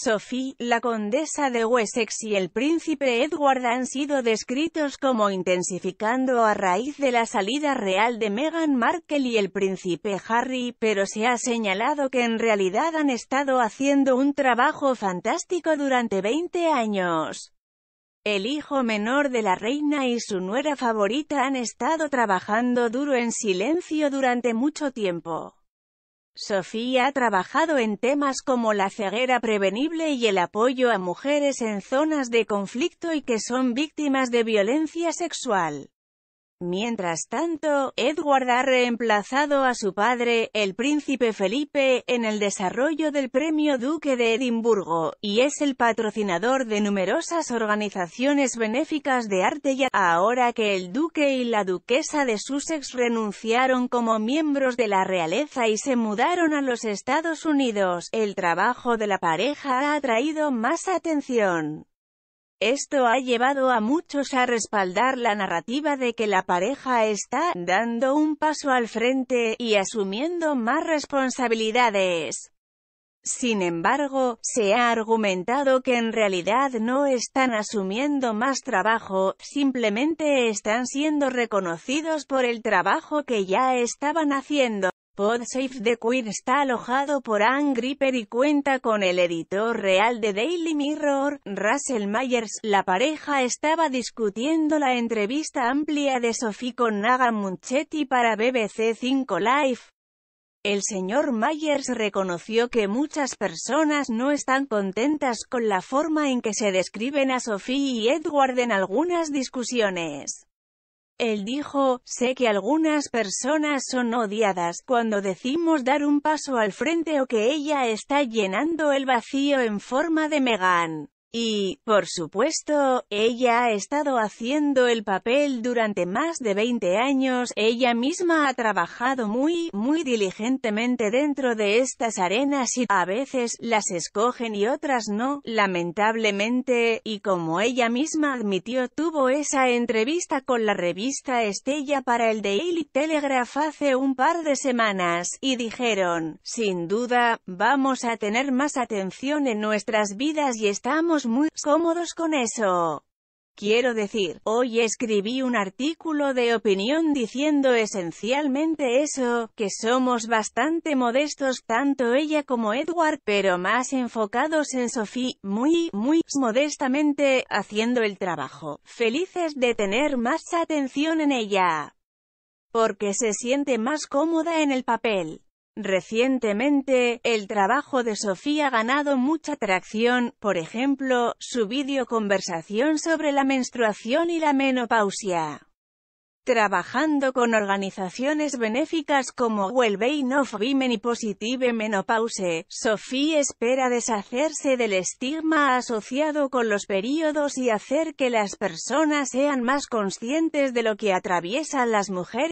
Sophie, la condesa de Wessex y el príncipe Edward han sido descritos como intensificando a raíz de la salida real de Meghan Markle y el príncipe Harry, pero se ha señalado que en realidad han estado haciendo un trabajo fantástico durante 20 años. El hijo menor de la reina y su nuera favorita han estado trabajando duro en silencio durante mucho tiempo. Sofía ha trabajado en temas como la ceguera prevenible y el apoyo a mujeres en zonas de conflicto y que son víctimas de violencia sexual. Mientras tanto, Edward ha reemplazado a su padre, el príncipe Felipe, en el desarrollo del Premio Duque de Edimburgo, y es el patrocinador de numerosas organizaciones benéficas de arte y ahora que el duque y la duquesa de Sussex renunciaron como miembros de la realeza y se mudaron a los Estados Unidos, el trabajo de la pareja ha atraído más atención. Esto ha llevado a muchos a respaldar la narrativa de que la pareja está dando un paso al frente y asumiendo más responsabilidades. Sin embargo, se ha argumentado que en realidad no están asumiendo más trabajo, simplemente están siendo reconocidos por el trabajo que ya estaban haciendo. Podsafe the Queer está alojado por Anne Gripper y cuenta con el editor real de Daily Mirror, Russell Myers. La pareja estaba discutiendo la entrevista amplia de Sophie con Naga Munchetti para BBC 5 Live. El señor Myers reconoció que muchas personas no están contentas con la forma en que se describen a Sophie y Edward en algunas discusiones. Él dijo, sé que algunas personas son odiadas cuando decimos dar un paso al frente o que ella está llenando el vacío en forma de Megan. Y, por supuesto, ella ha estado haciendo el papel durante más de 20 años, ella misma ha trabajado muy, muy diligentemente dentro de estas arenas y, a veces, las escogen y otras no, lamentablemente, y como ella misma admitió tuvo esa entrevista con la revista Estella para el Daily Telegraph hace un par de semanas, y dijeron, sin duda, vamos a tener más atención en nuestras vidas y estamos muy cómodos con eso. Quiero decir, hoy escribí un artículo de opinión diciendo esencialmente eso, que somos bastante modestos, tanto ella como Edward, pero más enfocados en Sophie, muy, muy modestamente, haciendo el trabajo, felices de tener más atención en ella, porque se siente más cómoda en el papel. Recientemente, el trabajo de Sofía ha ganado mucha tracción, por ejemplo, su videoconversación conversación sobre la menstruación y la menopausia. Trabajando con organizaciones benéficas como Wellbeing of Women y Positive Menopause, Sofía espera deshacerse del estigma asociado con los periodos y hacer que las personas sean más conscientes de lo que atraviesan las mujeres.